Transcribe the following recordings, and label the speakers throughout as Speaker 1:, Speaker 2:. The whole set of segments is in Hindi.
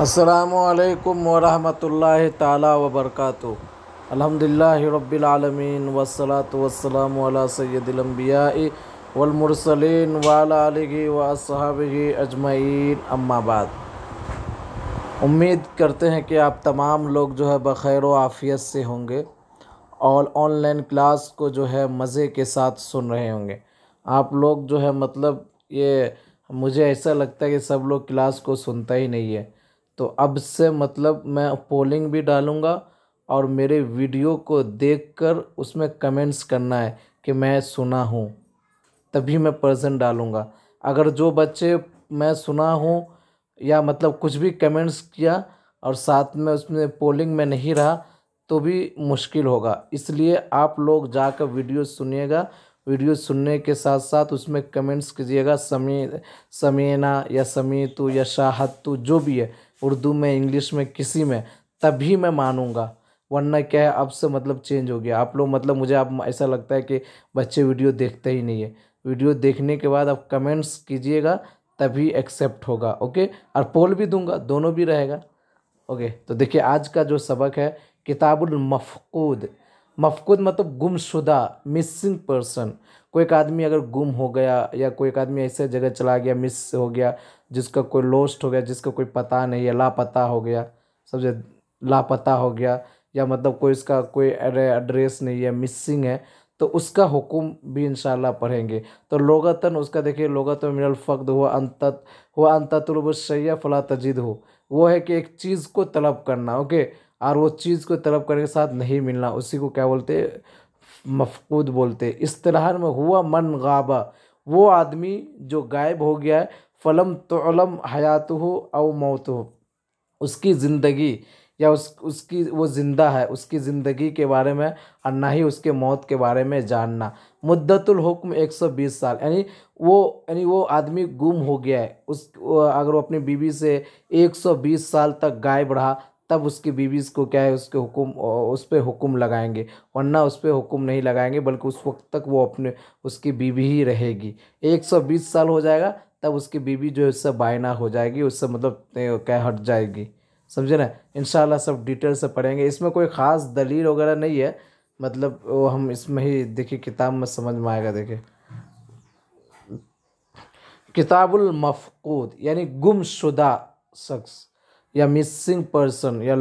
Speaker 1: असलकम वरहमल ताली वबरक अलहमदिल्ला वसलात वसलाम सैदिलम्बिया वलमरसलिन वाली वसहाब अजमैन अम्माबाद उम्मीद करते हैं कि आप तमाम लोग जो है बखैर आफ़ियत से होंगे और ऑनलाइन क्लास को जो है मज़े के साथ सुन रहे होंगे आप लोग जो है मतलब ये मुझे ऐसा लगता है कि सब लोग क्लास को सुनता ही नहीं है तो अब से मतलब मैं पोलिंग भी डालूँगा और मेरे वीडियो को देखकर उसमें कमेंट्स करना है कि मैं सुना हूँ तभी मैं पर्सन डालूँगा अगर जो बच्चे मैं सुना हूँ या मतलब कुछ भी कमेंट्स किया और साथ में उसमें पोलिंग में नहीं रहा तो भी मुश्किल होगा इसलिए आप लोग जाकर वीडियो सुनिएगा वीडियो सुनने के साथ साथ उसमें कमेंट्स कीजिएगा समी समीना या समीतु या शाहतु जो भी है उर्दू में इंग्लिश में किसी में तभी मैं मानूँगा वरना क्या है अब से मतलब चेंज हो गया आप लोग मतलब मुझे आप ऐसा लगता है कि बच्चे वीडियो देखते ही नहीं है वीडियो देखने के बाद आप कमेंट्स कीजिएगा तभी एक्सेप्ट होगा ओके और पोल भी दूंगा दोनों भी रहेगा ओके तो देखिए आज का जो सबक है किताबुल मफकूद मफकूद मतलब गुमशुदा मिसिंग पर्सन कोई एक आदमी अगर गुम हो गया या कोई एक आदमी ऐसे जगह चला गया मिस हो गया जिसका कोई लोस्ट हो गया जिसका कोई पता नहीं है लापता हो गया समझे लापता हो गया या मतलब कोई इसका कोई एड्रेस नहीं है मिसिंग है तो उसका हुक्म भी इंशाल्लाह पढ़ेंगे तो लोगतन उसका देखिए लोगतन मिनल फ़क्द हुआ अंत हुआ अंततलब सैया फला तजिद हो वो है कि एक चीज़ को तलब करना ओके और वो चीज़ को तलब करने के साथ नहीं मिलना उसी को क्या बोलते मफकूद बोलते इस तरह में हुआ मन गाबा वो आदमी जो गायब हो गया है फ़लम तोलम हयात हो और मौत हो उसकी ज़िंदगी या उस उसकी वो ज़िंदा है उसकी ज़िंदगी के बारे में और ना ही उसके मौत के बारे में जानना मुद्दतुल हुक्म 120 साल यानी वो यानी वो आदमी गुम हो गया है उस अगर वो अपनी बीवी से 120 साल तक गायब रहा तब उसकी बीवी को क्या है उसके हुकुम उस पर हुक्म लगाएंगे वरना उस पर हुक्म नहीं लगाएंगे बल्कि उस वक्त तक वो अपने उसकी बीवी ही रहेगी एक सौ बीस साल हो जाएगा तब उसकी बीवी जो है उससे बायना हो जाएगी उससे मतलब क्या हट जाएगी समझे ना इन सब डिटेल से पढ़ेंगे इसमें कोई ख़ास दलील वगैरह नहीं है मतलब वो हम इसमें ही देखिए किताब में समझ में आएगा देखिए किताबुल मफकूद यानी गुमशुदा शख्स या मिसिंग पर्सन या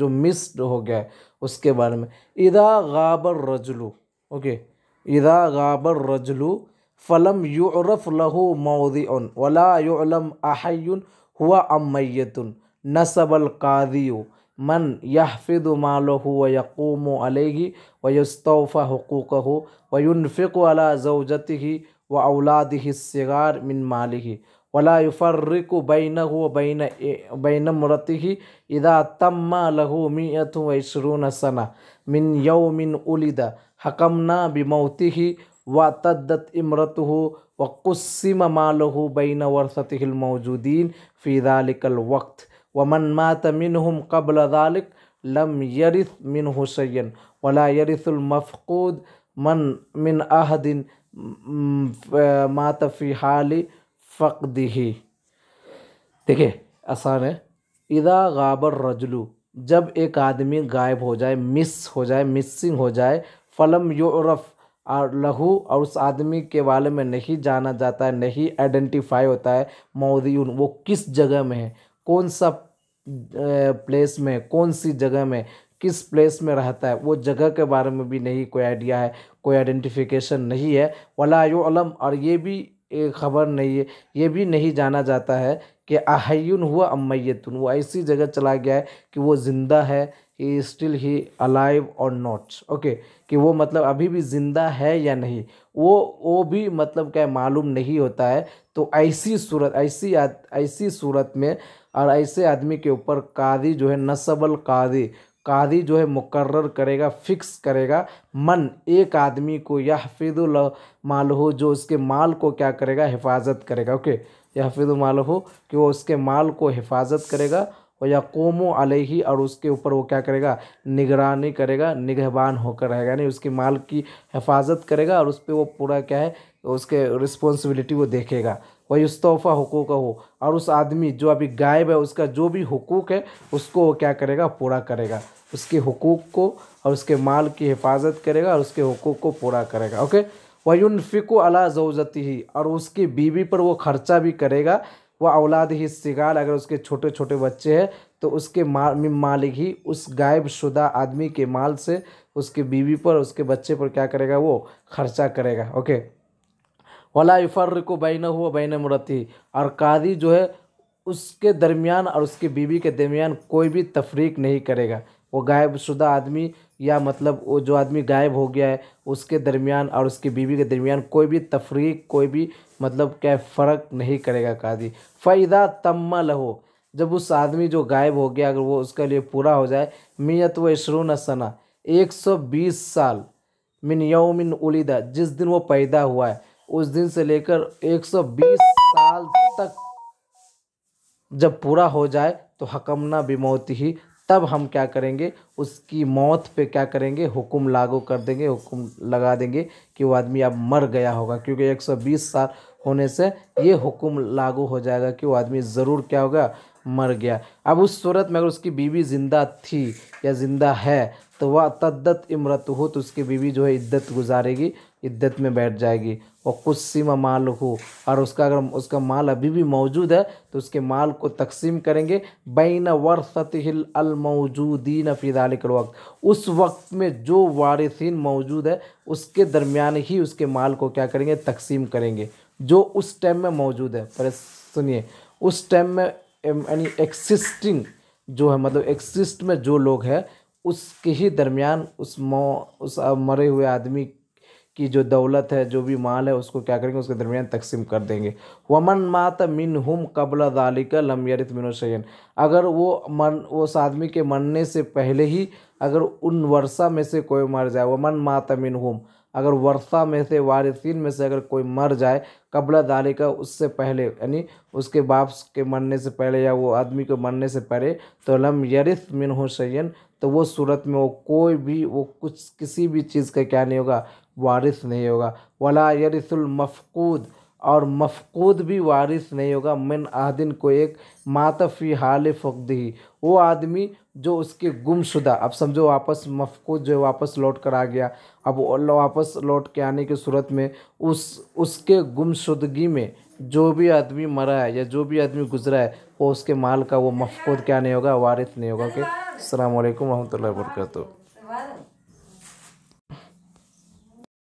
Speaker 1: जो मिस्ड हो गया है उसके बारे में इदा गाबर रजलू ओके इदा गाबर रजलू फ़लम यूरफ़ लहू उन वला यूलम आहयुन हुआ अमैतन नसबल कादियो मन यहफ़िद मालहु व यकूम अलही वयुस्तफ़ा हकूक़ हो वयुनफ़िक वला जोजत ही व औलाद ही सिगार मिन माली ही ولا يفرق بينه وبين بين امرته إذا تم له مئة وعشرون سنة من يوم ولد حكمنا بموته وارتدت امرته وقسم ماله بين ورثته الموجودين في ذلك الوقت ومن مات منهم قبل ذلك لم يرث منه شيئا ولا يرث المفقود من من أحد مات في حال फ़क़दी देखिए आसान है इदा गाबर रजलू जब एक आदमी गायब हो जाए मिस हो जाए मिसिंग हो जाए फ़लम यूरफ और लहू और उस आदमी के बारे में नहीं जाना जाता है नहीं आइडेंटिफाई होता है मोदी वो किस जगह में है कौन सा प्लेस में कौन सी जगह में किस प्लेस में रहता है वो जगह के बारे में भी नहीं कोई आइडिया है कोई आइडेंटिफिकेशन नहीं है वला और ये भी खबर नहीं है ये भी नहीं जाना जाता है कि आहयुन हुआ अमैतुन वो ऐसी जगह चला गया है कि वो ज़िंदा है ही स्टिल ही अलाइव और नॉट ओके कि वो मतलब अभी भी ज़िंदा है या नहीं वो वो भी मतलब क्या मालूम नहीं होता है तो ऐसी सूरत ऐसी ऐसी सूरत में और ऐसे आदमी के ऊपर कादी जो है नसबल कादी कादी जो है मुकर्र करेगा फ़िक्स करेगा मन एक आदमी को यहफिजुल माल हो जो उसके माल को क्या करेगा हिफाजत करेगा ओके यहफिज माल हो कि वो उसके माल को हिफाजत करेगा और यकोम अलही और उसके ऊपर वो क्या करेगा निगरानी करेगा निगहबान होकर रहेगा यानी उसके माल की हिफाजत करेगा और उस पर वो पूरा क्या है उसके रिस्पॉन्सिबिलिटी वो देखेगा वही उस्तोफ़ा हकूक हो और उस आदमी जो अभी गायब है उसका जो भी हकूक़ है उसको वो क्या करेगा पूरा करेगा उसके हकूक़ को और उसके माल की हिफाजत करेगा और उसके हकूक़ को पूरा करेगा ओके वयुनफिको अला जोजती ही और उसकी बीवी पर वो खर्चा भी करेगा वह औलाद ही शिकार अगर उसके छोटे छोटे बच्चे हैं तो उसके माल मालिक ही उस गायब शुदा आदमी के माल से उसके बीवी पर उसके बच्चे पर क्या करेगा वो खर्चा करेगा ओके वला इफ़र को बैन हुआ बैन मुरती और कादी जो है उसके दरमियान और उसके बीवी के दरमियान कोई भी तफरीक नहीं करेगा वो गायबशुदा आदमी या मतलब वो जो आदमी गायब हो गया है उसके दरमियान और उसकी बीवी के दरमियान कोई भी तफरीक कोई भी मतलब क्या फ़र्क नहीं करेगा कादी फ़ैदा तम्मा लहो जब उस आदमी जो गायब हो गया अगर वो उसके लिए पूरा हो जाए मियत व न सना एक सौ बीस साल मिन यौमिन उलिदा जिस दिन वो पैदा हुआ है उस दिन से लेकर एक सौ बीस साल तक जब पूरा हो जाए तो हकमना बिमौत ही तब हम क्या करेंगे उसकी मौत पे क्या करेंगे हुक्म लागू कर देंगे हुक्म लगा देंगे कि वो आदमी अब मर गया होगा क्योंकि 120 साल होने से ये हुक्म लागू हो जाएगा कि वो आदमी ज़रूर क्या होगा मर गया अब उस सूरत में अगर उसकी बीवी ज़िंदा थी या ज़िंदा है तो वह तद्दत इमरत हो तो उसकी बीवी जो है इद्दत गुजारेगी इद्दत में बैठ जाएगी और कुछ सीमा माल हो और उसका अगर उसका माल अभी भी मौजूद है तो उसके माल को तकसीम करेंगे बैन वरसतिल अलमौजूदीन फ़िदालिकल वक्त उस वक्त में जो वारिसन मौजूद है उसके दरमियान ही उसके माल को क्या करेंगे तकसीम करेंगे जो उस टाइम में मौजूद है पर सुनिए उस टाइम में यानी एक्सिस्टिंग जो है मतलब एक्सिस्ट में जो लोग हैं उसके ही दरमियान उस मौ उस मरे हुए आदमी की जो दौलत है जो भी माल है उसको क्या करेंगे उसके दरमियान तकसीम कर देंगे वमन मात मिन हम कबल दालिका लमयरत मिनो शैन अगर वो मन उस आदमी के मरने से पहले ही अगर उन वर्षा में से कोई मर जाए वमन मात मिन हम अगर वर्षा में से वारसिन में से अगर कोई मर जाए कबला दालिका उससे पहले यानी उसके बाप के मरने से पहले या वो आदमी के मरने से पहले तो लम यरिस मिन हुसैन तो वो सूरत में वो कोई भी वो कुछ किसी भी चीज़ का क्या नहीं होगा वारिस नहीं होगा वला मफकूद और मफकूद भी वारिस नहीं होगा मिन आहदिन को एक मातफ़ी हाल ही वो आदमी जो उसके गुमशुदा अब समझो वापस मफकूद जो वापस लौट कर आ गया अब वापस लौट के आने की सूरत में उस उसके गुमशुदगी में जो भी आदमी मरा है या जो भी आदमी गुजरा है वो उसके माल का वो मफकूद क्या नहीं होगा वारिस नहीं होगा कि अल्लाम वरहमल वर्का